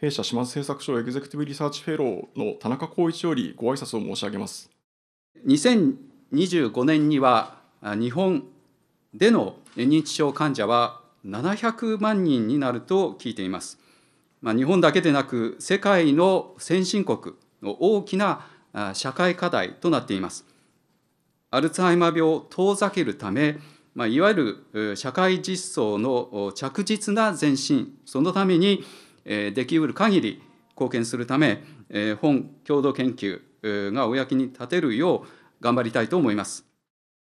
弊社島津製作所エグゼクティブリサーチフェローの田中光一よりご挨拶を申し上げます2025年には日本での認知症患者は700万人になると聞いています、まあ、日本だけでなく世界の先進国の大きな社会課題となっていますアルツハイマー病を遠ざけるためまあ、いわゆる社会実装の着実な前進、そのためにえできうる限り貢献するため、え本共同研究が公に立てるよう頑張りたいと思います。